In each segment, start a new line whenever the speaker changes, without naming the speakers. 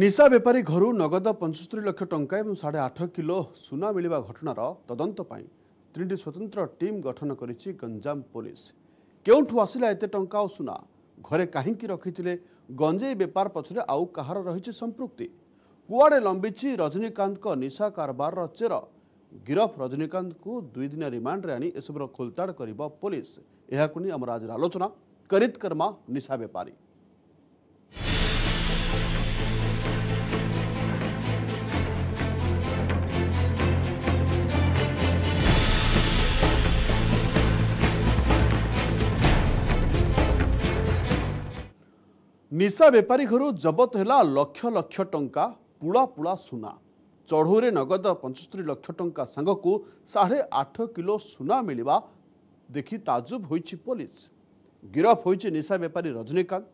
निशा बेपारी घरु नगद पचस्तरी लक्ष टा साढे आठ किलो सुना मिला घटणार तदनपति स्वतंत्र टीम गठन गरिन्छ गंजाम पुलिस केहीठु आसला टा अ सुना घरे घर काहीँक रखिले गञ्जै बेपार पछेर आउँ का सम्पृक्ति कुडे लम्बिचि रजनीकान्तको निशा कारबार र चेरा गिरफ रजनीकान्तको दुईदिन रिमाण्डे आनिसब्र खोलताड पुलिस गर यहाँनिम आज आलोचना करिकर्मा निशा बेपारी ନିଶା ବେପାରୀ ଘରୁ ଜବତ ହେଲା ଲକ୍ଷ ଲକ୍ଷ ଟଙ୍କା ପୁଳା ପୁଳା ସୁନା ଚଢ଼ଉରେ ନଗଦ ପଞ୍ଚସ୍ତରୀ ଲକ୍ଷ ଟଙ୍କା ସାଙ୍ଗକୁ ସାଢ଼େ ଆଠ କିଲୋ ସୁନା ମିଳିବା ଦେଖି ତାଜୁବ ହୋଇଛି ପୋଲିସ ଗିରଫ ହୋଇଛି ନିଶା ବେପାରୀ ରଜନୀକାନ୍ତ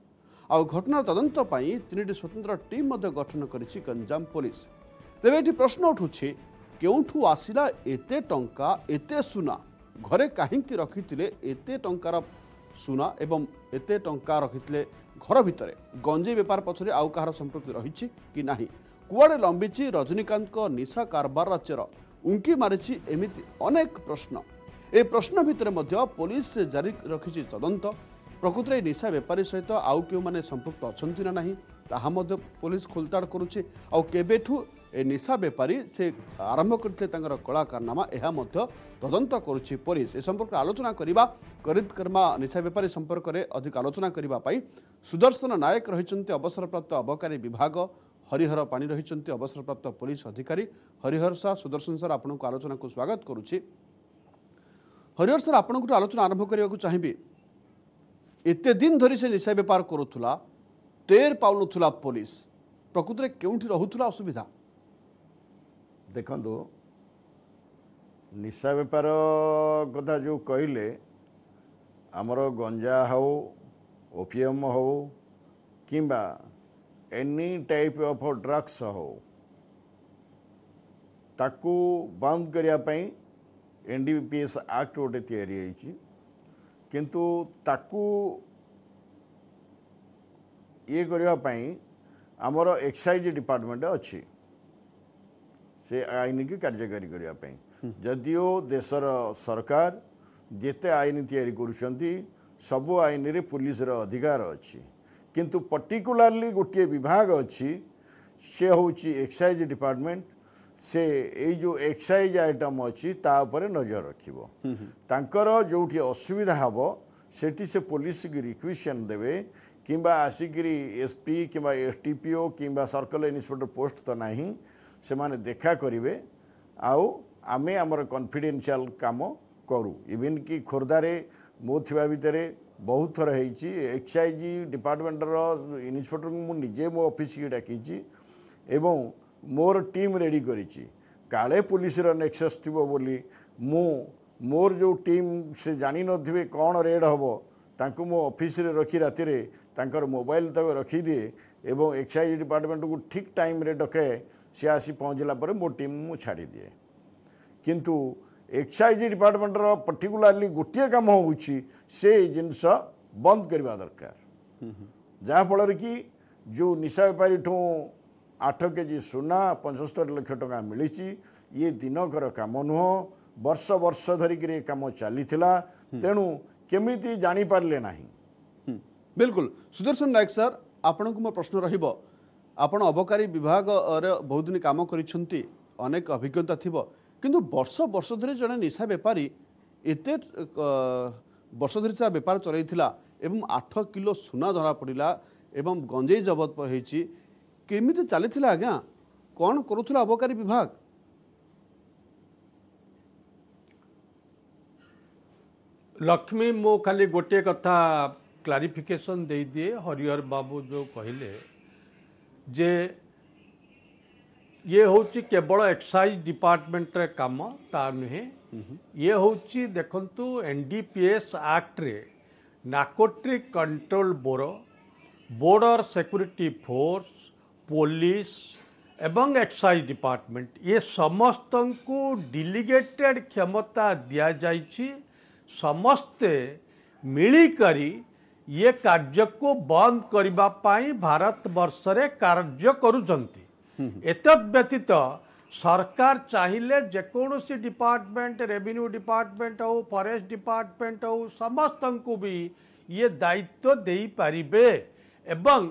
ଆଉ ଘଟଣାର ତଦନ୍ତ ପାଇଁ ତିନିଟି ସ୍ୱତନ୍ତ୍ର ଟିମ୍ ମଧ୍ୟ ଗଠନ କରିଛି ଗଞ୍ଜାମ ପୋଲିସ ତେବେ ଏଠି ପ୍ରଶ୍ନ ଉଠୁଛି କେଉଁଠୁ ଆସିଲା ଏତେ ଟଙ୍କା ଏତେ ସୁନା ଘରେ କାହିଁକି ରଖିଥିଲେ ଏତେ ଟଙ୍କାର ସୁନା ଏବଂ ଏତେ ଟଙ୍କା ରଖିଥିଲେ ଘର ଭିତରେ ଗଞ୍ଜେଇ ବେପାର ପଛରେ ଆଉ କାହାର ସମ୍ପୃକ୍ତି ରହିଛି କି ନାହିଁ କୁଆଡ଼େ ଲମ୍ବିଛି ରଜନୀକାନ୍ତଙ୍କ ନିଶା କାରବାରର ଚେର ଉଙ୍କି ମାରିଛି ଏମିତି ଅନେକ ପ୍ରଶ୍ନ ଏ ପ୍ରଶ୍ନ ଭିତରେ ମଧ୍ୟ ପୋଲିସ ଜାରି ରଖିଛି ତଦନ୍ତ ପ୍ରକୃତରେ ଏ ନିଶା ବେପାରୀ ସହିତ ଆଉ କେଉଁମାନେ ସମ୍ପୃକ୍ତ ଅଛନ୍ତି ନା ନାହିଁ ତାହା ମଧ୍ୟ ପୋଲିସ ଖୋଲତାଡ଼ କରୁଛି ଆଉ କେବେଠୁ ଏ ନିଶା ବେପାରୀ ସେ ଆରମ୍ଭ କରିଥିଲେ ତାଙ୍କର କଳା କାରନାମା ଏହା ମଧ୍ୟ ତଦନ୍ତ କରୁଛି ପୋଲିସ ଏ ସମ୍ପର୍କରେ ଆଲୋଚନା କରିବା କରିତ କର୍ମା ନିଶା ବେପାରୀ ସମ୍ପର୍କରେ ଅଧିକ ଆଲୋଚନା କରିବା ପାଇଁ ସୁଦର୍ଶନ ନାୟକ ରହିଛନ୍ତି ଅବସରପ୍ରାପ୍ତ ଅବକାରୀ ବିଭାଗ ହରିହର ପାଣି ରହିଛନ୍ତି ଅବସରପ୍ରାପ୍ତ ପୋଲିସ ଅଧିକାରୀ ହରିହର ସାର୍ ସୁଦର୍ଶନ ସାର୍ ଆପଣଙ୍କୁ ଆଲୋଚନାକୁ ସ୍ୱାଗତ କରୁଛି ହରିହର ସାର୍ ଆପଣଙ୍କଠୁ ଆଲୋଚନା ଆରମ୍ଭ କରିବାକୁ ଚାହିଁବି ଏତେ ଦିନ ଧରି ସେ ନିଶା ବେପାର କରୁଥିଲା ଟେର୍ ପାଉନଥିଲା ପୋଲିସ ପ୍ରକୃତରେ କେଉଁଠି ରହୁଥିଲା ଅସୁବିଧା
ଦେଖନ୍ତୁ ନିଶା ବେପାର କଥା ଯେଉଁ କହିଲେ ଆମର ଗଞ୍ଜା ହେଉ ଓପିଏମ୍ ହେଉ କିମ୍ବା ଏନି ଟାଇପ୍ ଅଫ୍ ଡ୍ରଗ୍ସ ହେଉ ତାକୁ ବନ୍ଦ କରିବା ପାଇଁ N D P S act ଗୋଟେ ତିଆରି ହେଇଛି କିନ୍ତୁ ତାକୁ ଇଏ କରିବା ପାଇଁ ଆମର ଏକ୍ସାଇଜ୍ ଡିପାର୍ଟମେଣ୍ଟ ଅଛି ସେ ଆଇନକୁ କାର୍ଯ୍ୟକାରୀ କରିବା ପାଇଁ ଯଦିଓ ଦେଶର ସରକାର ଯେତେ ଆଇନ ତିଆରି କରୁଛନ୍ତି ସବୁ ଆଇନରେ ପୋଲିସର ଅଧିକାର ଅଛି କିନ୍ତୁ ପର୍ଟିକୁଲାରଲି ଗୋଟିଏ ବିଭାଗ ଅଛି ସେ ହେଉଛି ଏକ୍ସାଇଜ ଡିପାର୍ଟମେଣ୍ଟ ସେ ଏଇ ଯେଉଁ ଏକ୍ସାଇଜ ଆଇଟମ୍ ଅଛି ତା ଉପରେ ନଜର ରଖିବ ତାଙ୍କର ଯେଉଁଠି ଅସୁବିଧା ହେବ ସେଠି ସେ ପୋଲିସକି ରିକ୍ୱେସନ୍ ଦେବେ କିମ୍ବା ଆସିକିରି ଏସ୍ପି କିମ୍ବା ଏସ୍ ଟି ପି ଓ କିମ୍ବା ସର୍କଲ ଇନ୍ସପେକ୍ଟର ପୋଷ୍ଟ ତ ନାହିଁ ସେମାନେ ଦେଖା କରିବେ ଆଉ ଆମେ ଆମର କନଫିଡେନ୍ସିଆଲ୍ କାମ କରୁ ଇଭିନ୍ କି ଖୋର୍ଦ୍ଧାରେ ମୁଁ ଥିବା ଭିତରେ ବହୁତ ଥର ହେଇଛି ଏକ୍ସାଇଜ୍ ଡିପାର୍ଟମେଣ୍ଟର ଇନ୍ସପେକ୍ଟରଙ୍କୁ ମୁଁ ନିଜେ ମୋ ଅଫିସକୁ ଡାକିଛି ଏବଂ ମୋର ଟିମ୍ ରେଡ଼ି କରିଛି କାଳେ ପୋଲିସର ନେକ୍ସସ୍ ଥିବ ବୋଲି ମୁଁ ମୋର ଯେଉଁ ଟିମ୍ ସେ ଜାଣିନଥିବେ କ'ଣ ରେଡ଼୍ ହେବ ତାଙ୍କୁ ମୋ ଅଫିସରେ ରଖି ରାତିରେ ତାଙ୍କର ମୋବାଇଲ୍ ତାକୁ ରଖିଦିଏ ଏବଂ ଏକ୍ସାଇଜ୍ ଡିପାର୍ଟମେଣ୍ଟକୁ ଠିକ୍ ଟାଇମ୍ରେ ଡକାଏ ସେ ଆସି ପହଞ୍ଚିଲା ପରେ ମୋ ଟିମ୍ ମୁଁ ଛାଡ଼ିଦିଏ କିନ୍ତୁ ଏକ୍ସାଇଜ୍ ଡିପାର୍ଟମେଣ୍ଟର ପର୍ଟିକୁଲାରଲି ଗୋଟିଏ କାମ ହେଉଛି ସେ ଜିନିଷ ବନ୍ଦ କରିବା ଦରକାର ଯାହାଫଳରେ କି ଯେଉଁ ନିଶା ବେପାରୀଠୁ ଆଠ କେଜି ସୁନା ପଞ୍ଚସ୍ତରୀ ଲକ୍ଷ ଟଙ୍କା ମିଳିଛି ଇଏ ଦିନକର କାମ ନୁହଁ ବର୍ଷ ବର୍ଷ ଧରିକିରି ଏ କାମ ଚାଲିଥିଲା ତେଣୁ କେମିତି ଜାଣିପାରିଲେ ନାହିଁ ବିଲକୁଲ
ସୁଦର୍ଶନ ନାୟକ ସାର୍ ଆପଣଙ୍କୁ ମୋ ପ୍ରଶ୍ନ ରହିବ ଆପଣ ଅବକାରୀ ବିଭାଗରେ ବହୁତ ଦିନ କାମ କରିଛନ୍ତି ଅନେକ ଅଭିଜ୍ଞତା ଥିବ କିନ୍ତୁ ବର୍ଷ ବର୍ଷ ଧରି ଜଣେ ନିଶା ବେପାରୀ ଏତେ ବର୍ଷ ଧରି ତା ବେପାର ଚଳେଇଥିଲା ଏବଂ ଆଠ କିଲୋ ସୁନା ଧରାପଡ଼ିଲା ଏବଂ ଗଞ୍ଜେଇ ଜବତ ହେଇଛି କେମିତି ଚାଲିଥିଲା ଆଜ୍ଞା କ'ଣ କରୁଥିଲା ଅବକାରୀ ବିଭାଗ
ଲକ୍ଷ୍ମୀ ମୁଁ ଖାଲି ଗୋଟିଏ କଥା କ୍ଲାରିଫିକେସନ୍ ଦେଇଦିଏ ହରିହର ବାବୁ ଯେଉଁ କହିଲେ जे ये हूँ केवल एक्साइज डिपार्टमेंट काम ता नुह ये हूँ देखु एन डी पी एस आक्ट्रे narcotic control bureau border security force police एवं एक्साइज डिपार्टमेंट ये समस्त को डिलिगेटेड क्षमता दि जाए समस्ते मिलकर ये कार्य को बंद करने भारत बर्ष कार्य सरकार चाहिए जेकोसी डिपार्टमेंट रेवेन्यू डिपार्टमेंट हो फॉरेस्ट डिपार्टमेंट हो समस्त को भी ये दायित्व दे पारे एवं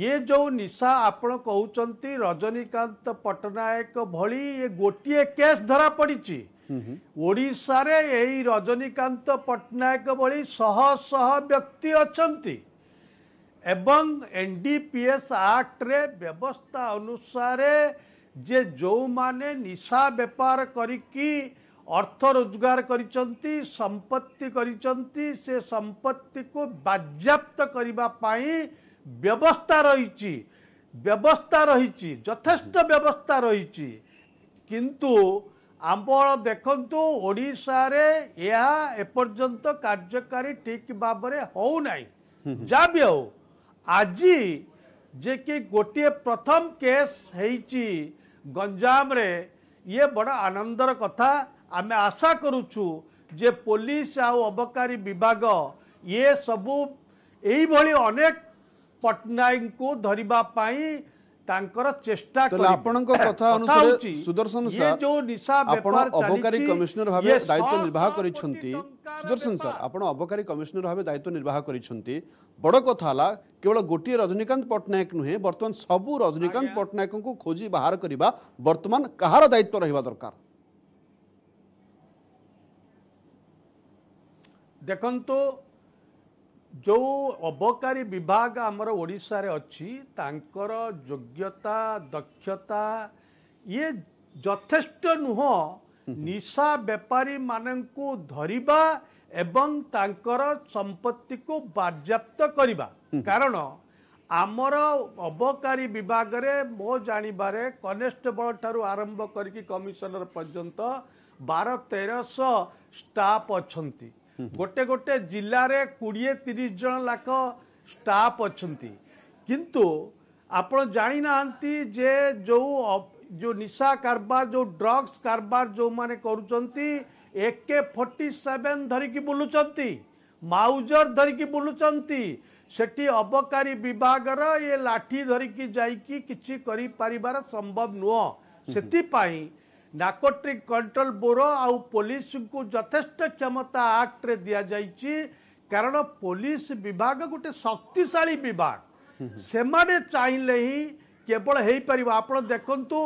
ये जो निशा आपण कहते रजनीकांत पट्टनायक भली ये गोटे केस धरा पड़ी ଓଡ଼ିଶାରେ ଏଇ ରଜନୀକାନ୍ତ ପଟ୍ଟନାୟକ ଭଳି ଶହ ଶହ ବ୍ୟକ୍ତି ଅଛନ୍ତି ଏବଂ ଏନ୍ ଡି ପି ଏସ୍ ଆକ୍ଟରେ ବ୍ୟବସ୍ଥା ଅନୁସାରେ ଯେ ଯେଉଁମାନେ ନିଶା ବେପାର କରିକି ଅର୍ଥ ରୋଜଗାର କରିଛନ୍ତି ସମ୍ପତ୍ତି କରିଛନ୍ତି ସେ ସମ୍ପତ୍ତିକୁ ବାଜ୍ୟାପ୍ତ କରିବା ପାଇଁ ବ୍ୟବସ୍ଥା ରହିଛି ବ୍ୟବସ୍ଥା ରହିଛି ଯଥେଷ୍ଟ ବ୍ୟବସ୍ଥା ରହିଛି କିନ୍ତୁ आप देखु ओडे कार्यकारी ठीक भाव होना जहाँ भी हूँ आज जे कि गोटे प्रथम केस गंजाम रे ये बड़ा आनंदर कथा आम आशा करूचु जे पुलिस आबकारी विभाग ये सबू अनेक पटनायक को ତାଙ୍କର ଚେଷ୍ଟା ଆପଣଙ୍କ କଥା ଅନୁସାରେ ସୁଦର୍ଶନ ସାର୍ ଆପଣ ଅବକାରୀ କମିଶନର ଭାବେ ଦାୟିତ୍ୱ
ନିର୍ବାହ କରିଛନ୍ତି ସୁଦର୍ଶନ ସାର୍ ଆପଣ ଅବକାରୀ କମିଶନର ଭାବେ ଦାୟିତ୍ୱ ନିର୍ବାହ କରିଛନ୍ତି ବଡ଼ କଥା ହେଲା କେବଳ ଗୋଟିଏ ରଜନୀକାନ୍ତ ପଟ୍ଟନାୟକ ନୁହେଁ ବର୍ତ୍ତମାନ ସବୁ ରଜନୀକାନ୍ତ ପଟ୍ଟନାୟକଙ୍କୁ ଖୋଜି ବାହାର କରିବା ବର୍ତ୍ତମାନ କାହାର ଦାୟିତ୍ୱ ରହିବା ଦରକାର
ଦେଖନ୍ତୁ ଯେଉଁ ଅବକାରୀ ବିଭାଗ ଆମର ଓଡ଼ିଶାରେ ଅଛି ତାଙ୍କର ଯୋଗ୍ୟତା ଦକ୍ଷତା ଇଏ ଯଥେଷ୍ଟ ନୁହଁ ନିଶା ବେପାରୀମାନଙ୍କୁ ଧରିବା ଏବଂ ତାଙ୍କର ସମ୍ପତ୍ତିକୁ ବାଜ୍ୟାପ୍ତ କରିବା କାରଣ ଆମର ଅବକାରୀ ବିଭାଗରେ ମୋ ଜାଣିବାରେ କନେଷ୍ଟେବଳ ଠାରୁ ଆରମ୍ଭ କରିକି କମିଶନର ପର୍ଯ୍ୟନ୍ତ ବାର ତେରଶହ ଷ୍ଟାଫ୍ ଅଛନ୍ତି गोटे गोटे जिले में कोड़े तीस जन लाख स्टाफ अच्छा किंतु आप जाणी जे जो जो निशा कारबार जो ड्रग्स कारबार जो मैंने करके फोर्टी सेवेन धरिकी बुलूचर धरिकी बुलूं सेठी अबकारी विभाग ये लाठी धरिकी जा संभव नुह हम्म, हम्म। से ନାର୍କୋଟ୍ରିକ୍ କଣ୍ଟ୍ରୋଲ ବ୍ୟୁରୋ ଆଉ ପୋଲିସଙ୍କୁ ଯଥେଷ୍ଟ କ୍ଷମତା ଆକ୍ଟରେ ଦିଆଯାଇଛି କାରଣ ପୋଲିସ ବିଭାଗ ଗୋଟେ ଶକ୍ତିଶାଳୀ ବିଭାଗ ସେମାନେ ଚାହିଁଲେ ହିଁ କେବଳ ହେଇପାରିବ ଆପଣ ଦେଖନ୍ତୁ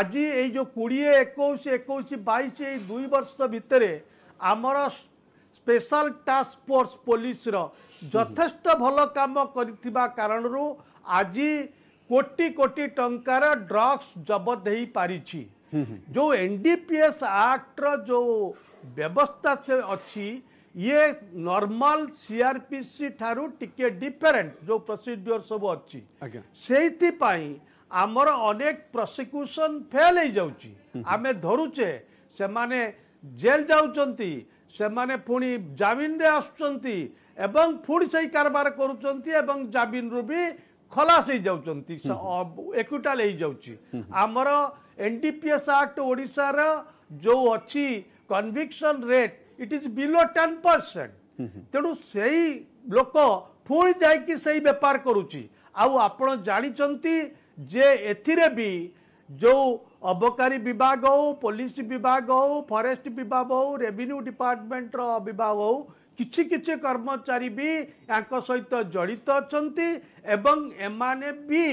ଆଜି ଏଇ ଯେଉଁ କୋଡ଼ିଏ ଏକୋଇଶ ଏକୋଇଶ ବାଇଶ ଏଇ ଦୁଇ ବର୍ଷ ଭିତରେ ଆମର ସ୍ପେଶାଲ ଟାସ୍କ ଫୋର୍ସ ପୋଲିସର ଯଥେଷ୍ଟ ଭଲ କାମ କରିଥିବା କାରଣରୁ ଆଜି କୋଟି କୋଟି ଟଙ୍କାର ଡ୍ରଗ୍ସ ଜବତ ହେଇପାରିଛି जो एन डी पी एस आक्टर जो व्यवस्था से अच्छी ये नॉर्मल सीआरपीसी ठारू टिके डिफरेंट जो प्रोसीड्योर सब अच्छी से आमर अनेक प्रसिक्यूशन फेल हो जाऊँ आम धरुचे से माने जेल जाऊँगी ସେମାନେ ପୁଣି ଜାମିନରେ ଆସୁଛନ୍ତି ଏବଂ ପୁଣି ସେଇ କାରବାର କରୁଛନ୍ତି ଏବଂ ଜାମିନରୁ ବି ଖଲାସ ହେଇଯାଉଛନ୍ତି ଏକୁଟାଲ ହେଇଯାଉଛି ଆମର ଏନ୍ଡିପିଏସ୍ ଆକ୍ଟ ଓଡ଼ିଶାର ଯେଉଁ ଅଛି conviction rate it is below ten percent ତେଣୁ ସେଇ ଲୋକ ପୁଣି ଯାଇକି ସେଇ ବେପାର କରୁଛି ଆଉ ଆପଣ ଜାଣିଛନ୍ତି ଯେ ଏଥିରେ ବି ଯେଉଁ ଅବକାରୀ ବିଭାଗ ହେଉ ପୋଲିସ ବିଭାଗ ହେଉ ଫରେଷ୍ଟ ବିଭାଗ ହେଉ ରେଭିନ୍ୟୁ ଡିପାର୍ଟମେଣ୍ଟର ବିଭାଗ ହେଉ କିଛି କିଛି କର୍ମଚାରୀ ବି ୟାଙ୍କ ସହିତ ଜଡ଼ିତ ଅଛନ୍ତି ଏବଂ ଏମାନେ ବି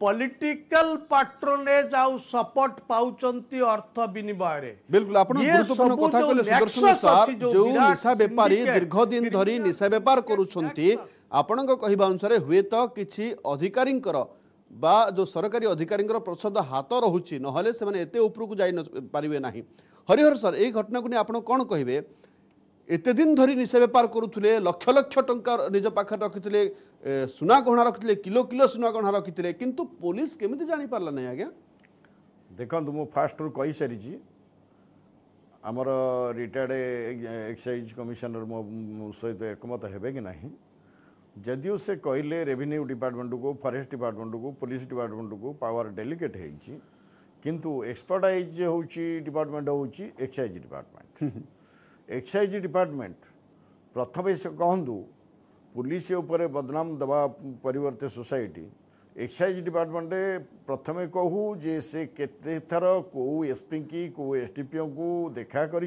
पॉलिटिकल पाट्रोनेज आउ सपोर्ट पाउचंती अर्थ विनिमय
बिल्कुल आपण गुरुत्वपूर्ण कथा कहले सुदर्शन सार जो निशा व्यापारी दीर्घ दिन धरी निशा व्यापार करूछंती आपणक कहिबा अनुसार हुएत किछि अधिकारींकर बा जो सरकारी अधिकारींकर प्रसाद हाथ रहुछि नहले से माने एते उपरकु जाई पारिबे नाही हरिहर सर ए घटना को ने आपण कोन कहिबे ଏତେ ଦିନ ଧରି ନିଶା ବେପାର କରୁଥିଲେ ଲକ୍ଷ ଲକ୍ଷ ଟଙ୍କା ନିଜ ପାଖରେ ରଖିଥିଲେ ସୁନା ଗହଣା ରଖିଥିଲେ କିଲୋ କିଲୋ ସୁନା ଗହଣା ରଖିଥିଲେ କିନ୍ତୁ ପୋଲିସ କେମିତି ଜାଣିପାରିଲା ନାହିଁ ଆଜ୍ଞା
ଦେଖନ୍ତୁ ମୁଁ ଫାଷ୍ଟରୁ କହିସାରିଛି ଆମର ରିଟାୟାର୍ଡ ଏକ୍ସାଇଜ୍ କମିଶନର ମୋ ସହିତ ଏକମତ ହେବେ କି ନାହିଁ ଯଦିଓ ସେ କହିଲେ ରେଭିନ୍ୟୁ ଡିପାର୍ଟମେଣ୍ଟକୁ ଫରେଷ୍ଟ ଡିପାର୍ଟମେଣ୍ଟକୁ ପୋଲିସ ଡିପାର୍ଟମେଣ୍ଟକୁ ପାୱାର ଡେଲିକେଟ୍ ହେଇଛି କିନ୍ତୁ ଏକ୍ସପର୍ଟାଇଜ୍ ହେଉଛି ଡିପାର୍ଟମେଣ୍ଟ ହେଉଛି ଏକ୍ସାଇଜ୍ ଡିପାର୍ଟମେଣ୍ଟ एक्साइज डिपार्टमेंट प्रथम से कहतु पुलिस उपर बदनाम दवा परिवर्ते सोसाइटी एक्साइज डिपार्टमेंट प्रथम कहू जे से केतर कौ एसपी की कौ एस डी पीओ को देखा कर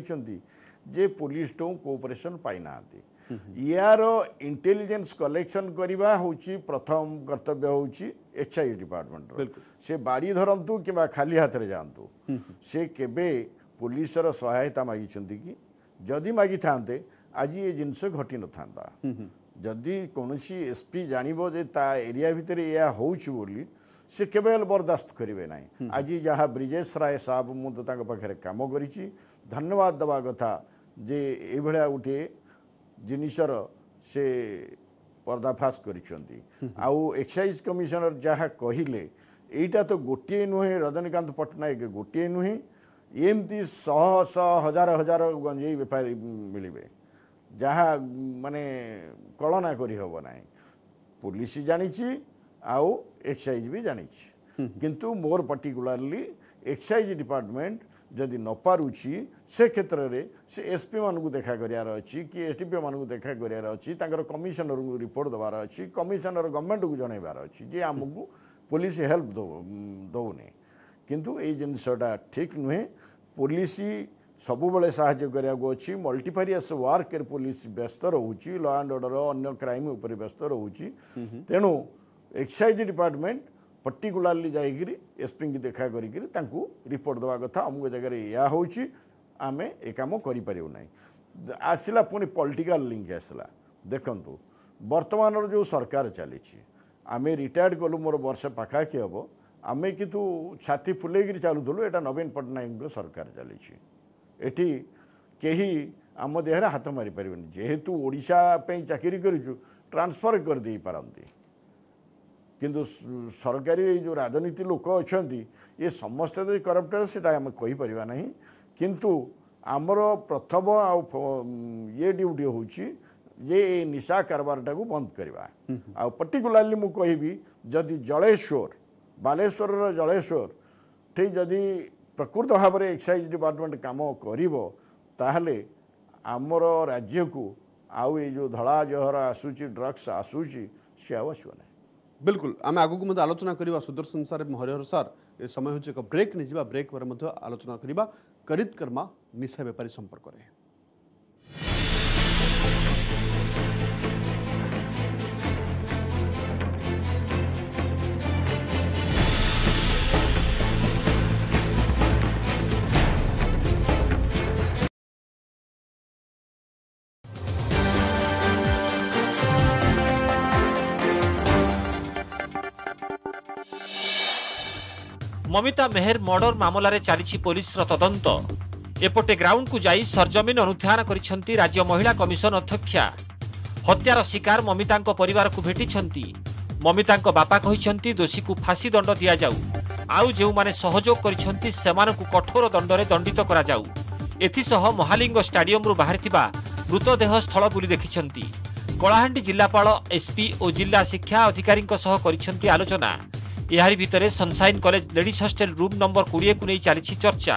पुलिस टो कोपरेसन पाईना यार इंटेलीजेन्स कलेक्शन करवा हूँ प्रथम कर्तव्य हूँ एक्साइज डिपार्टमेंट से बाड़ी धरतु कि खाली हाथ में जातु से केवे पुलिस सहायता मागिंट कि ଯଦି ମାଗିଥାନ୍ତେ ଆଜି ଏ ଜିନିଷ ଘଟିନଥାନ୍ତା ଯଦି କୌଣସି ଏସ୍ପି ଜାଣିବ ଯେ ତା ଏରିଆ ଭିତରେ ଏହା ହେଉଛି ବୋଲି ସେ କେବେ ହେଲେ ବରଦାସ୍ତ କରିବେ ନାହିଁ ଆଜି ଯାହା ବ୍ରିଜେଶ ରାୟ ସାହେବ ମୁଁ ତ ତାଙ୍କ ପାଖରେ କାମ କରିଛି ଧନ୍ୟବାଦ ଦେବା କଥା ଯେ ଏଇଭଳିଆ ଗୋଟିଏ ଜିନିଷର ସେ ପର୍ଦ୍ଦାଫାସ କରିଛନ୍ତି ଆଉ ଏକ୍ସାଇଜ କମିଶନର ଯାହା କହିଲେ ଏଇଟା ତ ଗୋଟିଏ ନୁହେଁ ରଜନୀକାନ୍ତ ପଟ୍ଟନାୟକ ଗୋଟିଏ ନୁହେଁ ଏମିତି ଶହ ଶହ ହଜାର ହଜାର ଗଞ୍ଜେଇ ବେପାରୀ ମିଳିବେ ଯାହା ମାନେ କଳନା କରିହେବ ନାହିଁ ପୋଲିସ ଜାଣିଛି ଆଉ ଏକ୍ସାଇଜ୍ ବି ଜାଣିଛି କିନ୍ତୁ ମୋର ପାର୍ଟିକୁଲାରଲି ଏକ୍ସାଇଜ୍ ଡିପାର୍ଟମେଣ୍ଟ ଯଦି ନ ପାରୁଛି ସେ କ୍ଷେତ୍ରରେ ସେ ଏସ୍ପି ମାନଙ୍କୁ ଦେଖା କରିବାର ଅଛି କି ଏସ୍ ଡି ପି ମାନଙ୍କୁ ଦେଖା କରିବାର ଅଛି ତାଙ୍କର କମିଶନରଙ୍କୁ ରିପୋର୍ଟ ଦେବାର ଅଛି କମିଶନର ଗଭର୍ଣ୍ଣମେଣ୍ଟକୁ ଜଣାଇବାର ଅଛି ଯେ ଆମକୁ ପୋଲିସ ହେଲ୍ପ ଦେଉନି କିନ୍ତୁ ଏଇ ଜିନିଷଟା ଠିକ୍ ନୁହେଁ ପୋଲିସ ସବୁବେଳେ ସାହାଯ୍ୟ କରିବାକୁ ଅଛି ମଲ୍ଟିଫାରିଆସ୍ ୱାର୍କରେ ପୋଲିସ ବ୍ୟସ୍ତ ରହୁଛି ଲ ଆଣ୍ଡ ଅର୍ଡ଼ର ଅନ୍ୟ କ୍ରାଇମ୍ ଉପରେ ବ୍ୟସ୍ତ ରହୁଛି ତେଣୁ ଏକ୍ସାଇଜ୍ ଡିପାର୍ଟମେଣ୍ଟ ପର୍ଟିକୁଲାରଲି ଯାଇକିରି ଏସ୍ପିଙ୍କି ଦେଖା କରିକିରି ତାଙ୍କୁ ରିପୋର୍ଟ ଦେବା କଥା ଅମୁକ ଜାଗାରେ ଏହା ହେଉଛି ଆମେ ଏ କାମ କରିପାରିବୁ ନାହିଁ ଆସିଲା ପୁଣି ପଲିଟିକାଲ ଲିଙ୍କ୍ ଆସିଲା ଦେଖନ୍ତୁ ବର୍ତ୍ତମାନର ଯେଉଁ ସରକାର ଚାଲିଛି ଆମେ ରିଟାୟାର୍ଡ଼ କଲୁ ମୋର ବର୍ଷେ ପାଖାପାଖି ହେବ ଆମେ କିନ୍ତୁ ଛାତି ଫୁଲେଇକିରି ଚାଲୁଥିଲୁ ଏଇଟା ନବୀନ ପଟ୍ଟନାୟକଙ୍କ ସରକାର ଚାଲିଛି ଏଠି କେହି ଆମ ଦେହରେ ହାତ ମାରିପାରିବେନି ଯେହେତୁ ଓଡ଼ିଶା ପାଇଁ ଚାକିରି କରିଛୁ ଟ୍ରାନ୍ସଫର୍ କରିଦେଇପାରନ୍ତି କିନ୍ତୁ ସରକାରୀ ଏଇ ଯେଉଁ ରାଜନୀତି ଲୋକ ଅଛନ୍ତି ଏ ସମସ୍ତେ ଯଦି କରପ୍ଟେଡ଼ ସେଇଟା ଆମେ କହିପାରିବା ନାହିଁ କିନ୍ତୁ ଆମର ପ୍ରଥମ ଆଉ ଇଏ ଡ୍ୟୁଟି ହେଉଛି ଯେ ଏ ନିଶା କାରବାରଟାକୁ ବନ୍ଦ କରିବା ଆଉ ପର୍ଟିକୁଲାରଲି ମୁଁ କହିବି ଯଦି ଜଳେଶ୍ୱର बालेश्वर जलेश्वर ठीक जदि प्रकृत भाव में एक्साइज डिपार्टमेंट कम करमर राज्य को आउ ये धला जहर आसूची ड्रग्स आसूची सी
आसो ना बिल्कुल आम आगे आलोचना करवा सुदर्शन सार हरिहर सार समय हूँ एक ब्रेक नहीं जा ब्रेक पर आलोचना करवा करित कर्मा निशा बेपारी संपर्क में
ମମିତା ମେହେର ମର୍ଡର ମାମଲାରେ ଚାଲିଛି ପୋଲିସର ତଦନ୍ତ ଏପଟେ ଗ୍ରାଉଣ୍ଡକୁ ଯାଇ ସରଜମିନ ଅନୁଧ୍ୟାନ କରିଛନ୍ତି ରାଜ୍ୟ ମହିଳା କମିଶନ ଅଧ୍ୟକ୍ଷା ହତ୍ୟାର ଶିକାର ମମିତାଙ୍କ ପରିବାରକୁ ଭେଟିଛନ୍ତି ମମିତାଙ୍କ ବାପା କହିଛନ୍ତି ଦୋଷୀକୁ ଫାଶୀ ଦଣ୍ଡ ଦିଆଯାଉ ଆଉ ଯେଉଁମାନେ ସହଯୋଗ କରିଛନ୍ତି ସେମାନଙ୍କୁ କଠୋର ଦଣ୍ଡରେ ଦଣ୍ଡିତ କରାଯାଉ ଏଥିସହ ମହାଲିଙ୍ଗ ଷ୍ଟାଡିୟମରୁ ବାହାରିଥିବା ମୃତଦେହ ସ୍ଥଳ ବୁଲି ଦେଖିଛନ୍ତି କଳାହାଣ୍ଡି ଜିଲ୍ଲାପାଳ ଏସ୍ପି ଓ ଜିଲ୍ଲା ଶିକ୍ଷା ଅଧିକାରୀଙ୍କ ସହ କରିଛନ୍ତି ଆଲୋଚନା এহারি ভিতরে sunshine college ladies hostel room number কোড়িয়েকু নেই চালিছি চর্চা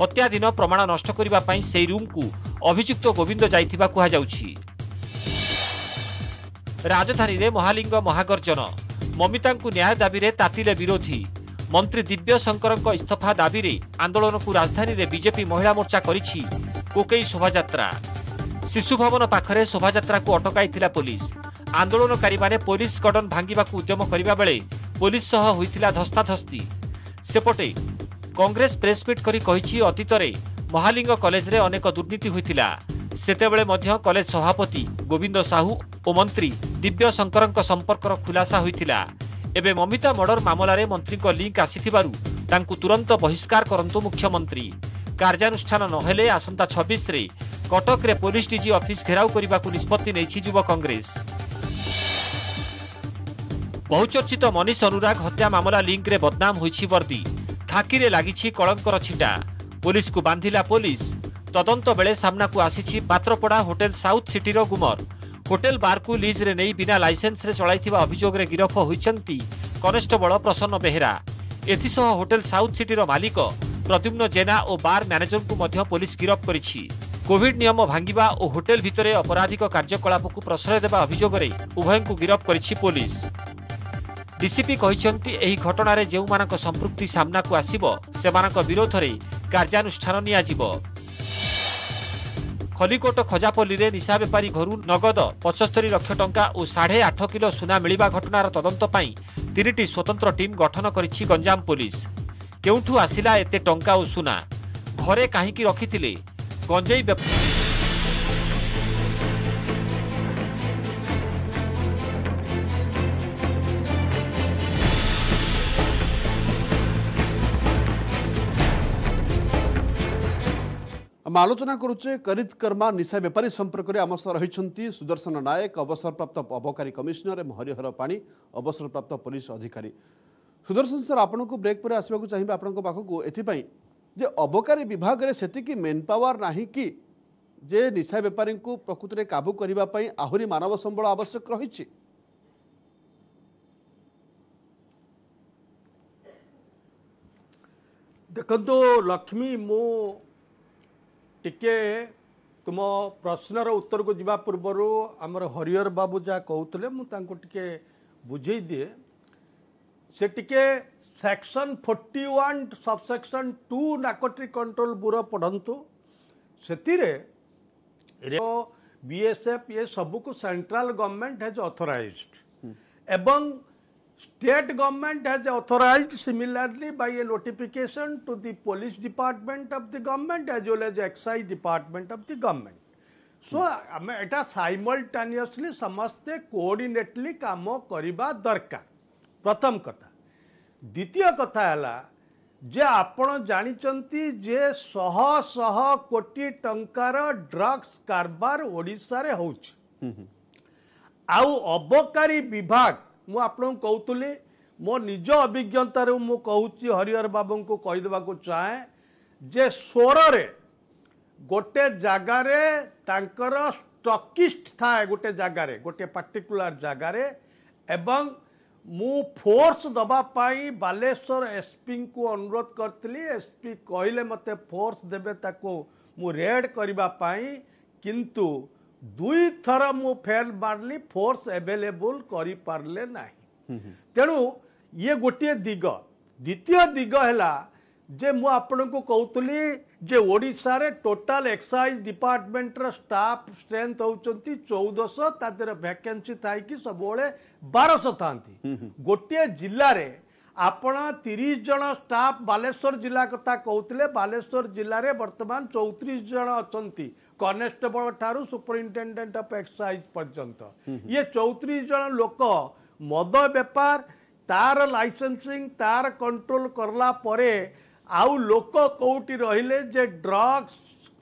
হত্যা দিন প্রমাণ নষ্ট করা সেই রুমকু অভিযুক্ত গোবিন্দ যাই কুহযাଉଛି রাজধানীরে মহালিঙ্গ মহাগর্জন মমিতাঙ্কু ন্যায় দাবিরে তাতিলে বিরোধী মন্ত্রী দিব্য শঙ্করঙ্ক ইস্তফা দাবিরে আন্দোলনকু রাজধানীরে বিজেপি মহিলা মোর্চা করেছি কোকেই শোভাযাত্রা শিশু ভবন পাখে শোভাযাত্রাকু অটকাইলা পুলিশ আন্দোলনকারী মানে পুলিশ গর্ডন ভাঙ্গা উদ্যম করা বেড়ে ପୋଲିସ ସହ ହୋଇଥିଲା ଧସ୍ତାଧସ୍ତି ସେପଟେ କଂଗ୍ରେସ ପ୍ରେସମିଟ୍ କରି କହିଛି ଅତୀତରେ ମହାଲିଙ୍ଗ କଲେଜରେ ଅନେକ ଦୁର୍ନୀତି ହୋଇଥିଲା ସେତେବେଳେ ମଧ୍ୟ କଲେଜ ସଭାପତି ଗୋବିନ୍ଦ ସାହୁ ଓ ମନ୍ତ୍ରୀ ଦିବ୍ୟଶଙ୍କରଙ୍କ ସମ୍ପର୍କର ଖୁଲାସା ହୋଇଥିଲା ଏବେ ମମିତା ମର୍ଡର ମାମଲାରେ ମନ୍ତ୍ରୀଙ୍କ ଲିଙ୍କ ଆସିଥିବାରୁ ତାଙ୍କୁ ତୁରନ୍ତ ବହିଷ୍କାର କରନ୍ତୁ ମୁଖ୍ୟମନ୍ତ୍ରୀ କାର୍ଯ୍ୟାନୁଷ୍ଠାନ ନହେଲେ ଆସନ୍ତା ଛବିଶରେ କଟକରେ ପୋଲିସ ଡିଜି ଅଫିସ୍ ଘେରାଉ କରିବାକୁ ନିଷ୍ପତ୍ତି ନେଇଛି ଯୁବ କଂଗ୍ରେସ বহুচর্চিত ମନୀଷ ଅନୁରାଗ ହତ୍ୟା ମାମଲା ଲିଙ୍କରେ ବଦନାମ ହୋଇଛି ବର୍ଦ୍ଦି ଖାକିରେ ଲାଗିଛି କଳଙ୍କର ଛିଟା ପୋଲିସକୁ ବାନ୍ଧିଲା ପୋଲିସ ତଦନ୍ତ ବେଳେ ସାମ୍ନାକୁ ଆସିଛି ପାତ୍ରପଡ଼ା ହୋଟେଲ ସାଉଥ ସିଟିର ଗୁମର ହୋଟେଲ ବାର୍କୁ ଲିଜ୍ରେ ନେଇ ବିନା ଲାଇସେନ୍ସରେ ଚଳାଇଥିବା ଅଭିଯୋଗରେ ଗିରଫ ହୋଇଛନ୍ତି କନେଷ୍ଟବଳ ପ୍ରସନ୍ନ ବେହେରା ଏଥିସହ ହୋଟେଲ ସାଉଥ ସିଟିର ମାଲିକ ପ୍ରଦ୍ୟୁମ୍ନ ଜେନା ଓ ବାର୍ ମ୍ୟାନେଜରଙ୍କୁ ମଧ୍ୟ ପୋଲିସ ଗିରଫ କରିଛି କୋଭିଡ୍ ନିୟମ ଭାଙ୍ଗିବା ଓ ହୋଟେଲ ଭିତରେ ଅପରାଧିକ କାର୍ଯ୍ୟକଳାପକୁ ପ୍ରଶ୍ରୟ ଦେବା ଅଭିଯୋଗରେ ଉଭୟଙ୍କୁ ଗିରଫ କରିଛି ପୋଲିସ ଡିସିପି କହିଛନ୍ତି ଏହି ଘଟଣାରେ ଯେଉଁମାନଙ୍କ ସମ୍ପୃକ୍ତି ସାମ୍ନାକୁ ଆସିବ ସେମାନଙ୍କ ବିରୋଧରେ କାର୍ଯ୍ୟାନୁଷ୍ଠାନ ନିଆଯିବ ଖଲିକୋଟ ଖଜାପଲ୍ଲୀରେ ନିଶା ବେପାରୀ ଘରୁ ନଗଦ ପଞ୍ଚସ୍ତରୀ ଲକ୍ଷ ଟଙ୍କା ଓ ସାଢ଼େ ଆଠ କିଲୋ ସୁନା ମିଳିବା ଘଟଣାର ତଦନ୍ତ ପାଇଁ ତିନିଟି ସ୍ୱତନ୍ତ୍ର ଟିମ୍ ଗଠନ କରିଛି ଗଞ୍ଜାମ ପୁଲିସ୍ କେଉଁଠୁ ଆସିଲା ଏତେ ଟଙ୍କା ଓ ସୁନା ଘରେ କାହିଁକି ରଖିଥିଲେ ଗଞ୍ଜେଇ ବେପାରୀ
आम आलोचना करित कर्मा निशा बेपारी संपर्क में आम सह रही सुदर्शन नायक अवसरप्राप्त अबकारी कमिशनर एवं हरिहर पाणी अवसरप्राप्त पुलिस अधिकारी सुदर्शन सर आपण को ब्रेक पर आसवाक चाहिए आपण पाखक अबकारी विभाग में मेन पावर ना कि जे निशा बेपारी प्रकृति में काबू करने आहरी मानव संबल आवश्यक रही
देखो लक्ष्मी मो ଟିକେ ତୁମ ପ୍ରଶ୍ନର ଉତ୍ତରକୁ ଯିବା ପୂର୍ବରୁ ଆମର ହରିହର ବାବୁ ଯାହା କହୁଥିଲେ ମୁଁ ତାଙ୍କୁ ଟିକେ ବୁଝେଇ ଦିଏ ସେ ଟିକେ section forty one subsection two narcotic control bureau ପଢ଼ନ୍ତୁ ସେଥିରେ ବିଏସ୍ଏଫ୍ ଏ ସବୁକୁ ସେଣ୍ଟ୍ରାଲ ଗଭର୍ଣ୍ଣମେଣ୍ଟ ହେଜ୍ ଅଥରାଇଜ୍ଡ ଏବଂ state government has authorised similarly by a notification to the police department of the government as well as excise department of the government so आम एटा simultaneously समस्ते कोअर्डिनेटली काम करवा दरकार प्रथम कथा द्वितीय कथा है जे आपण जानी जे शह शह कोटी टंकार ड्रग्स कारबार ओडिशा रे होउछ आउ अबकारी विभाग ମୁଁ ଆପଣଙ୍କୁ କହୁଥିଲି ମୋ ନିଜ ଅଭିଜ୍ଞତାରୁ ମୁଁ କହୁଛି ହରିହର ବାବୁଙ୍କୁ କହିଦେବାକୁ ଚାହେଁ ଯେ ସ୍ୱରରେ ଗୋଟେ ଜାଗାରେ ତାଙ୍କର ଷ୍ଟକିଷ୍ଟ ଥାଏ ଗୋଟେ ଜାଗାରେ ଗୋଟେ ପାର୍ଟିକୁଲାର ଜାଗାରେ ଏବଂ ମୁଁ ଫୋର୍ସ ଦେବା ପାଇଁ ବାଲେଶ୍ୱର ଏସ୍ପିଙ୍କୁ ଅନୁରୋଧ କରିଥିଲି ଏସ୍ପି କହିଲେ ମୋତେ ଫୋର୍ସ ଦେବେ ତାକୁ ମୁଁ ରେଡ୍ କରିବା ପାଇଁ କିନ୍ତୁ ଦୁଇ ଥର ମୁଁ ଫେଲ୍ ମାରିଲି ଫୋର୍ସ ଆଭେଲେବୁଲ୍ କରିପାରିଲେ ନାହିଁ ତେଣୁ ଇଏ ଗୋଟିଏ ଦିଗ ଦ୍ୱିତୀୟ ଦିଗ ହେଲା ଯେ ମୁଁ ଆପଣଙ୍କୁ କହୁଥିଲି ଯେ ଓଡ଼ିଶାରେ ଟୋଟାଲ୍ ଏକ୍ସାଇଜ୍ ଡିପାର୍ଟମେଣ୍ଟର ଷ୍ଟାଫ୍ ଷ୍ଟ୍ରେନ୍ଥ ହେଉଛନ୍ତି ଚଉଦଶହ ତା ଦେହରେ ଭ୍ୟାକେନ୍ସି ଥାଇକି ସବୁବେଳେ ବାରଶହ ଥାନ୍ତି ଗୋଟିଏ ଜିଲ୍ଲାରେ ଆପଣ ତିରିଶ ଜଣ ଷ୍ଟାଫ୍ ବାଲେଶ୍ୱର ଜିଲ୍ଲା କଥା କହୁଥିଲେ ବାଲେଶ୍ୱର ଜିଲ୍ଲାରେ ବର୍ତ୍ତମାନ ଚଉତିରିଶ ଜଣ ଅଛନ୍ତି କନେଷ୍ଟବଳ ଠାରୁ ସୁପରିନଟେଣ୍ଡେଣ୍ଟ ଅଫ୍ ଏକ୍ସସାଇଜ ପର୍ଯ୍ୟନ୍ତ ଇଏ ଚଉତିରିଶ ଜଣ ଲୋକ ମଦ ବେପାର ତାର ଲାଇସେନ୍ସିଂ ତାର କଣ୍ଟ୍ରୋଲ କଲା ପରେ ଆଉ ଲୋକ କେଉଁଠି ରହିଲେ ଯେ ଡ୍ରଗ୍ସ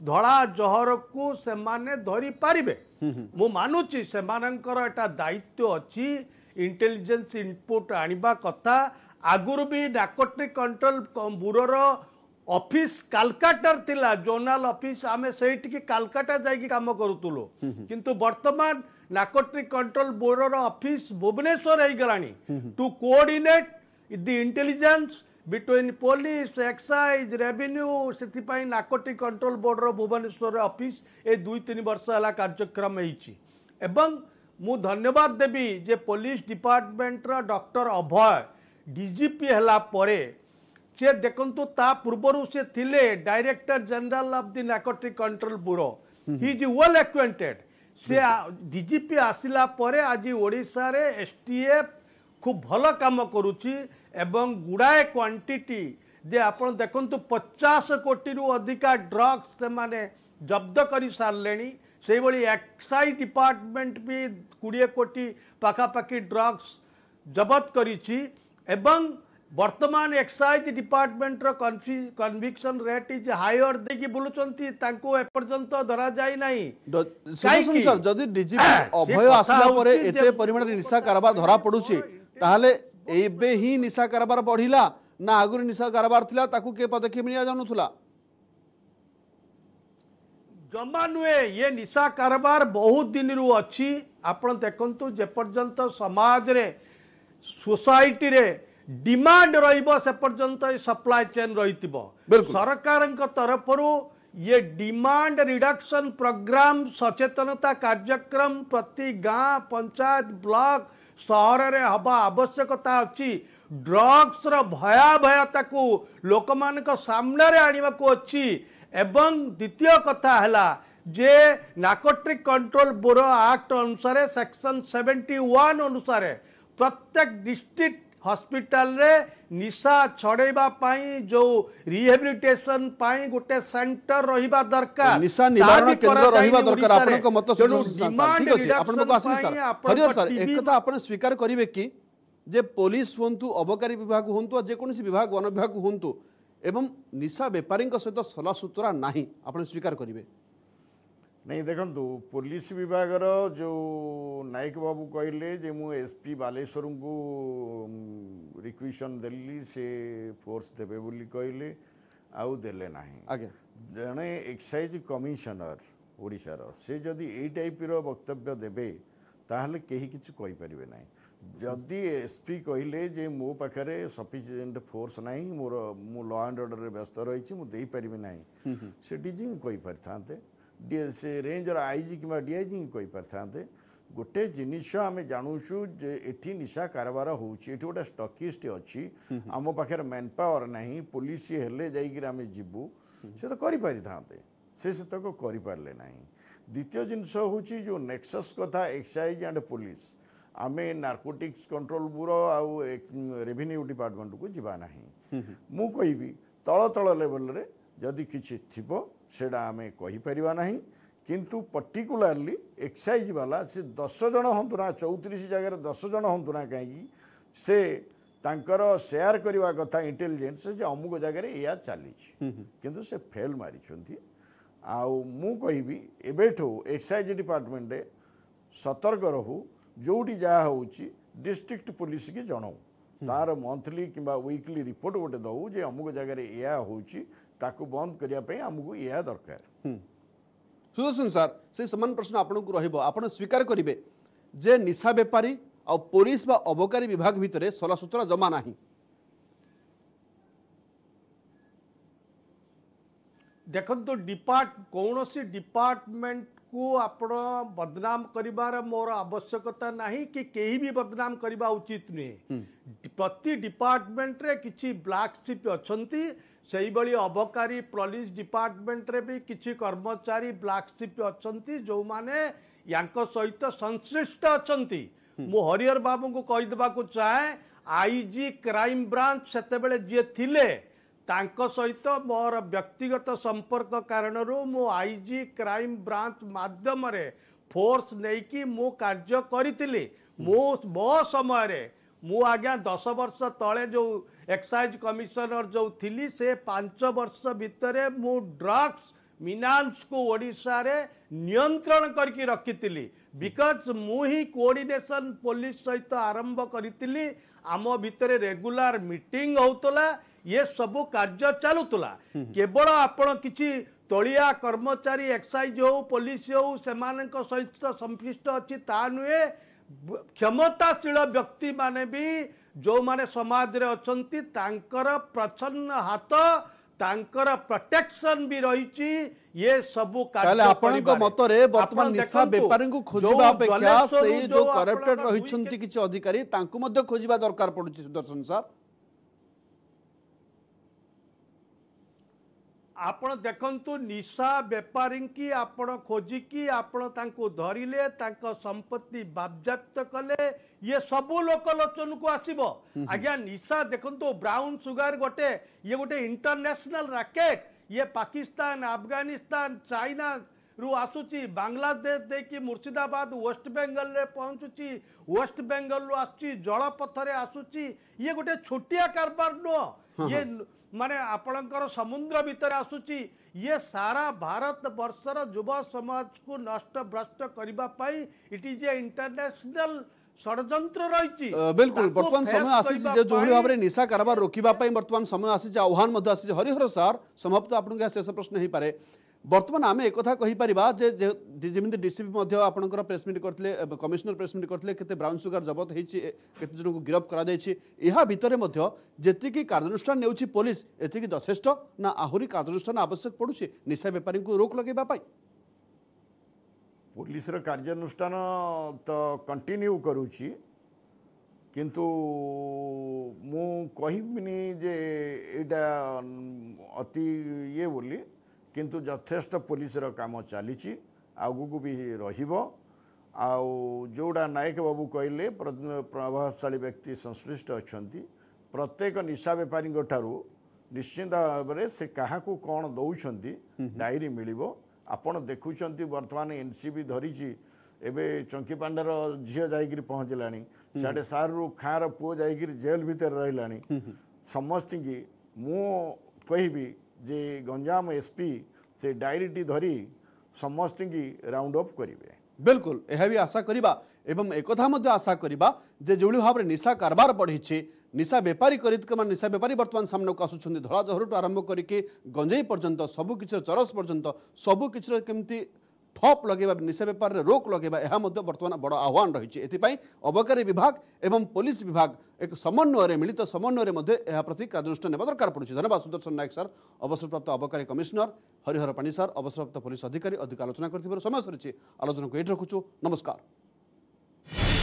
ଧଳା ଜହରକୁ ସେମାନେ ଧରିପାରିବେ ମୁଁ ମାନୁଛି ସେମାନଙ୍କର ଏଟା ଦାୟିତ୍ୱ ଅଛି ଇଣ୍ଟେଲିଜେନ୍ସ ଇନପୁଟ୍ ଆଣିବା କଥା ଆଗରୁ ବି ନାର୍କୋଟିକ୍ କଣ୍ଟ୍ରୋଲ ବ୍ୟୁରୋର ଅଫିସ୍ କାଲକାଟାରେ ଥିଲା ଜୋନାଲ ଅଫିସ୍ ଆମେ ସେଇଠିକି କାଲକାଟା ଯାଇକି କାମ କରୁଥିଲୁ କିନ୍ତୁ ବର୍ତ୍ତମାନ ନାର୍କୋଟ୍ରିକ୍ କଣ୍ଟ୍ରୋଲ ବ୍ୟୁରୋର ଅଫିସ୍ ଭୁବନେଶ୍ୱର ହେଇଗଲାଣି to coordinate the intelligence between police excise revenue ସେଥିପାଇଁ ନାର୍କୋଟ୍ରିକ୍ କଣ୍ଟ୍ରୋଲ ବୋର୍ଡର ଭୁବନେଶ୍ୱର ଅଫିସ୍ ଏ ଦୁଇ ତିନି ବର୍ଷ ହେଲା କାର୍ଯ୍ୟକ୍ରମ ହେଇଛି ଏବଂ ମୁଁ ଧନ୍ୟବାଦ ଦେବି ଯେ ପୋଲିସ ଡିପାର୍ଟମେଣ୍ଟର ଡକ୍ଟର ଅଭୟ ଡିଜିପି ହେଲା ପରେ ସେ ଦେଖନ୍ତୁ ତା ପୂର୍ବରୁ ସେ ଥିଲେ director general of the narcotic control bureau he is well acquainted ସେ ଡିଜିପି ଆସିଲା ପରେ ଆଜି ଓଡ଼ିଶାରେ ଏସ୍ ଟି ଏଫ୍ ଖୁବ୍ ଭଲ କାମ କରୁଛି ଏବଂ ଗୁଡ଼ାଏ କ୍ୱାଣ୍ଟିଟି ଯେ ଆପଣ ଦେଖନ୍ତୁ ପଚାଶ କୋଟିରୁ ଅଧିକା ଡ୍ରଗ୍ସ ସେମାନେ ଜବ୍ଦ କରିସାରିଲେଣି ସେହିଭଳି ଏକ୍ସାଇଜ ଡିପାର୍ଟମେଣ୍ଟ ବି କୋଡ଼ିଏ କୋଟି ପାଖାପାଖି ଡ୍ରଗ୍ସ ଜବତ କରିଛି ଏବଂ बर्तमान excise department conviction rate is higher देखी बुलूं धरा जाए ना
सर जब डीजीपी हाँ, अभय आसा कारबार धरा पड़े ही कारबार बढ़ला ना आगुरी निशा कारबार के पदक्षेप निला
जमा नुए ये निशा कारबार बहुत दिन रु अच्छी आप देखु जेपर्यंत समाज रे सोसाइटी रे ডিমান্ড রহব सप्लाय चेन रही সপ্লাই চেন রহিব সরকার ये डिमांड रिडक्शन प्रोग्राम सचेतनता कार्यक्रम प्रति गाँ पंचायत ब्लक सहर में हवा आवश्यकता अच्छी ड्रग्स भयावयता को लोक मान सामने आणवा एवं द्वितीय कथा है जे नाकोट्रिक कंट्रोल ब्यूरो आक्ट अनुसार सेक्शन सेवेन्टी वन अनुसार प्रत्येक डिस्ट्रिक्ट হসপিটালে ନିଶା ଛଡ଼େଇବା ପାଇଁ ଯୋଉ ରିହାବିଲିଟେସନ ପାଇଁ ଗୋଟେ ସେଣ୍ଟର ରହିବା ଦରକାର ନିଶା ନିବାରଣ କେନ୍ଦ୍ର ରହିବା ଦରକାର ଆପଣଙ୍କ ମତ ଠିକ ଅଛି ଆପଣଙ୍କ ଆସିବି ସାର୍ ହରିହର ସାର୍ ଏକଥା
ଆପଣ ସ୍ୱୀକାର କରିବେ କି ଯେ ପୋଲିସ ହୁଅନ୍ତୁ ଅବକାରୀ ବିଭାଗ ହୁଅନ୍ତୁ ବା ଯେକୌଣସି ବିଭାଗ ବନ ବିଭାଗ ହୁଅନ୍ତୁ ଏବଂ ନିଶା ବେପାରୀଙ୍କ ସହିତ ସଲାସୁତୁରା ନାହିଁ ଆପଣ ସ୍ୱୀକାର କରିବେ नहीं देखु
पुलिस विभाग जो नायक बाबू कहले एसपी बालेश्वर को रिक्विशन दे फोर्स देवे कहले आउ जड़े एक्साइज कमिशनर ओडार से जदि यप्र वक्तव्य देवे कहीपरें जदि एसपी कहले मो पाखे सफिसीयंट फोर्स ना मोर मु लॉ एंड अर्डर व्यस्त रही पारिना हम्म, हम्म। से डीजी कहीपारी से रेंजर जी कि डीआईजी की कहीपार गोटे जिनस आम जानूचु जे ये निशा कारबार हो गोटे स्टकिस्ट अच्छी आम पाखे मैन पावर ना पुलिस हेले जाए से तो करते से सतक करें ना द्वितीय जिनस हूँ जो नेक्सस कथा एक्साइज एंड पुलिस आम narcotics control bureau revenue department को जाना मुँह कह तल तल लेवल जदि किसी थोड़ा ସେଇଟା ଆମେ କହିପାରିବା ନାହିଁ କିନ୍ତୁ ପର୍ଟିକୁଲାରଲି ଏକ୍ସାଇଜ୍ ବାଲା ସେ ଦଶ ଜଣ ହୁଅନ୍ତୁ ନା ଚଉତିରିଶ ଜାଗାରେ ଦଶ ଜଣ ହୁଅନ୍ତୁ ନା କାହିଁକି ସେ ତାଙ୍କର ସେୟାର କରିବା କଥା ଇଣ୍ଟେଲିଜେନ୍ସ ଯେ ଅମୁକ ଜାଗାରେ ଏହା ଚାଲିଛି କିନ୍ତୁ ସେ ଫେଲ୍ ମାରିଛନ୍ତି ଆଉ ମୁଁ କହିବି ଏବେଠୁ ଏକ୍ସାଇଜ୍ ଡିପାର୍ଟମେଣ୍ଟରେ ସତର୍କ ରହୁ ଯେଉଁଠି ଯାହା ହେଉଛି ଡିଷ୍ଟ୍ରିକ୍ଟ ପୋଲିସକୁ ଜଣାଉ ତାର ମନ୍ଥଲି କିମ୍ବା ୱିକ୍ଲି ରିପୋର୍ଟ ଗୋଟେ ଦେଉ ଯେ ଅମୁକ ଜାଗାରେ ଏହା ହେଉଛି ताकु बंद करने आमको यह दरकार हम्म। सुदर्शन सर से
सामान प्रश्न आपको रहा स्वीकार करेंगे जे निशा बेपारी आलिस अबकारी विभाग भितर सला सुतरा जमा ना देखो डिपार्ट कौन सी डिपार्टमेंट को
आप बदनाम कर मोर आवश्यकता नहीं कि कहीं भी बदनाम करवा उचित नुहे हम्म। प्रति डिपार्टमेंट रे किसी ब्लाकशिप अच्छा से अबकारी पुलिस डिपार्टमेंट रे भी किसी कर्मचारी ब्लाकशिप अच्छा जो मैंने या सहित संश्लिष्ट अच्छा मुहरिहर बाबू को कहीदे चाहे आई जी क्राइम ब्रांच सेत जी थे सहित मोर व्यक्तिगत संपर्क कारण मु जी क्राइम ब्रांच मध्यम फोर्स नहीं कि मु कार्य करी मो समय ମୁଁ ଆଜ୍ଞା ଦଶ ବର୍ଷ ତଳେ ଯେଉଁ ଏକ୍ସାଇଜ କମିଶନର ଯେଉଁ ଥିଲି ସେ ପାଞ୍ଚ ବର୍ଷ ଭିତରେ ମୁଁ ଡ୍ରଗ୍ସ ମିନାନ୍ସକୁ ଓଡ଼ିଶାରେ ନିୟନ୍ତ୍ରଣ କରିକି ରଖିଥିଲି ବିକଜ୍ ମୁଁ ହିଁ କୋଅର୍ଡ଼ିନେସନ୍ ପୋଲିସ ସହିତ ଆରମ୍ଭ କରିଥିଲି ଆମ ଭିତରେ ରେଗୁଲାର ମିଟିଂ ହେଉଥିଲା ଇଏ ସବୁ କାର୍ଯ୍ୟ ଚାଲୁଥିଲା କେବଳ ଆପଣ କିଛି ତଳିଆ କର୍ମଚାରୀ ଏକ୍ସାଇଜ ହେଉ ପୋଲିସ ହେଉ ସେମାନଙ୍କ ସହିତ ସମ୍ପୃଷ୍ଟ ଅଛି ତା ନୁହେଁ क्षमताशील व्यक्ति माने भी जो माने समाज रे अछंती तांकर प्रचन्न हात तांकर प्रोटेक्शन भी रहिची ये सब कार्य तले आपन
रे वर्तमान निशा व्यापार को खोजबा पे क्या सही जो करप्टेड रहिछंती किछ अधिकारी तांकू मध्य खोजबा दरकार पडुछी सुदर्शन साहब
ଆପଣ ଦେଖନ୍ତୁ ନିଶା ବେପାରୀଙ୍କି ଆପଣ ଖୋଜିକି ଆପଣ ତାଙ୍କୁ ଧରିଲେ ତାଙ୍କ ସମ୍ପତ୍ତି ବାଜ୍ୟାପ୍ତ କଲେ ଇଏ ସବୁ ଲୋକଲୋଚନକୁ ଆସିବ ଆଜ୍ଞା ନିଶା ଦେଖନ୍ତୁ ବ୍ରାଉନ୍ ସୁଗାର ଗୋଟେ ଇଏ ଗୋଟେ ଇଣ୍ଟରନ୍ୟାସନାଲ ରାକେଟ୍ ଇଏ ପାକିସ୍ତାନ ଆଫଗାନିସ୍ତାନ ଚାଇନା ରୁ ଆସୁଛି ବାଂଲାଦେଶ ଦେଇକି ମୁର୍ଶିଦାବାଦ ୱେଷ୍ଟବେଙ୍ଗଲରେ ପହଞ୍ଚୁଛି ୱେଷ୍ଟବେଙ୍ଗଲରୁ ଆସୁଛି ଜଳପଥରେ ଆସୁଛି ଇଏ ଗୋଟେ ଛୋଟିଆ କାରବାର ନୁହଁ ये माने ଆପଣଙ୍କର ସମୁଦ୍ର ଭିତରେ ଆସୁଛି ଇଏ ସାରା ଭାରତ ବର୍ଷର ଯୁବ ସମାଜକୁ ନଷ୍ଟ ଭ୍ରଷ୍ଟ କରିବା ପାଇଁ ଇଟ୍ ଇଜ୍ ଏ ଇଣ୍ଟରନ୍ୟାସନାଲ ষড়যন্ত্র রয়েছে বিলকুল বর্তমান সময় আসিছে যে যেভাবে ভাবে
নিশা কারবার রোকিবা পাই বর্তমান সময় আসিছে আহ্বান মধ্যে আসিছে হরিহর স্যার সমাপ্ত আপনাকে শেষ প্রশ্ন হয়ে পারে ବର୍ତ୍ତମାନ ଆମେ ଏକଥା କହିପାରିବା ଯେ ଯେମିତି ଡିସିପି ମଧ୍ୟ ଆପଣଙ୍କର ପ୍ରେସମିଟ୍ କରିଥିଲେ କମିଶନର ପ୍ରେସମିଟ୍ କରିଥିଲେ କେତେ ବ୍ରାଉନ୍ ସୁଗାର ଜବତ ହେଇଛି କେତେ ଜଣଙ୍କୁ ଗିରଫ କରାଯାଇଛି ଏହା ଭିତରେ ମଧ୍ୟ ଯେତିକି କାର୍ଯ୍ୟାନୁଷ୍ଠାନ ନେଉଛି ପୋଲିସ ଏତିକି ଯଥେଷ୍ଟ ନା ଆହୁରି କାର୍ଯ୍ୟାନୁଷ୍ଠାନ ଆବଶ୍ୟକ ପଡ଼ୁଛି ନିଶା ବେପାରୀଙ୍କୁ ରୋକ ଲଗାଇବା ପାଇଁ
ପୋଲିସର କାର୍ଯ୍ୟାନୁଷ୍ଠାନ ତ କଣ୍ଟିନ୍ୟୁ କରୁଛି କିନ୍ତୁ ମୁଁ କହିବିନି ଯେ ଏଇଟା ଅତି ଇଏ ବୋଲି କିନ୍ତୁ ଯଥେଷ୍ଟ ପୋଲିସର କାମ ଚାଲିଛି ଆଗକୁ ବି ରହିବ ଆଉ ଯେଉଁଟା ନାୟକ ବାବୁ କହିଲେ ପ୍ରଭାବଶାଳୀ ବ୍ୟକ୍ତି ସଂଶ୍ଳିଷ୍ଟ ଅଛନ୍ତି ପ୍ରତ୍ୟେକ ନିଶା ବେପାରୀଙ୍କ ଠାରୁ ନିଶ୍ଚିନ୍ତ ଭାବରେ ସେ କାହାକୁ କ'ଣ ଦେଉଛନ୍ତି ଡାଇରୀ ମିଳିବ ଆପଣ ଦେଖୁଛନ୍ତି ବର୍ତ୍ତମାନ ଏନ୍ ସି ବି ଧରିଛି ଏବେ ଚଙ୍କି ପାଣ୍ଡାର ଝିଅ ଯାଇକିରି ପହଞ୍ଚିଲାଣି ସିଆଡ଼େ ସାର୍ରୁ ଖାଁର ପୁଅ ଯାଇକିରି ଜେଲ୍ ଭିତରେ ରହିଲାଣି ସମସ୍ତିଙ୍କି ମୁଁ କହିବି ଯେ ଗଞ୍ଜାମ ଏସ୍ପି ସେ ଡାଇରୀଟି ଧରି ସମସ୍ତଙ୍କୁ ରାଉଣ୍ଡ ଅଫ୍
କରିବେ ବିଲକୁଲ ଏହା ବି ଆଶା କରିବା ଏବଂ ଏକଥା ମଧ୍ୟ ଆଶା କରିବା ଯେ ଯେଉଁଭଳି ଭାବରେ ନିଶା କାରବାର ବଢ଼ିଛି ନିଶା ବେପାରୀ କରି ମାନେ ନିଶା ବେପାରୀ ବର୍ତ୍ତମାନ ସାମ୍ନାକୁ ଆସୁଛନ୍ତି ଧଳାଜହରଠୁ ଆରମ୍ଭ କରିକି ଗଞ୍ଜେଇ ପର୍ଯ୍ୟନ୍ତ ସବୁକିଛିର ଚରସ ପର୍ଯ୍ୟନ୍ତ ସବୁକିଛିର କେମିତି ठप् लगैया निशा बेपारले रोक् लगैया यहाँ बर्तमान बड आह्वान रहेछ एपी अबकारी विभाग एवं पुलिस विभाग एक समन्वय मिलित समन्वयले मध्यप्रति दरकार पडुन्छ धन्यवाद सुदर्शन नायक सर अवसरप्राप्त अबकारी कमिसनर हरिहर पाणी सर अवसरप्राप्त पुलिस अधिकारी अधिक आलोचना गरिबर समय सि आलोचना को एुचु नमस्कार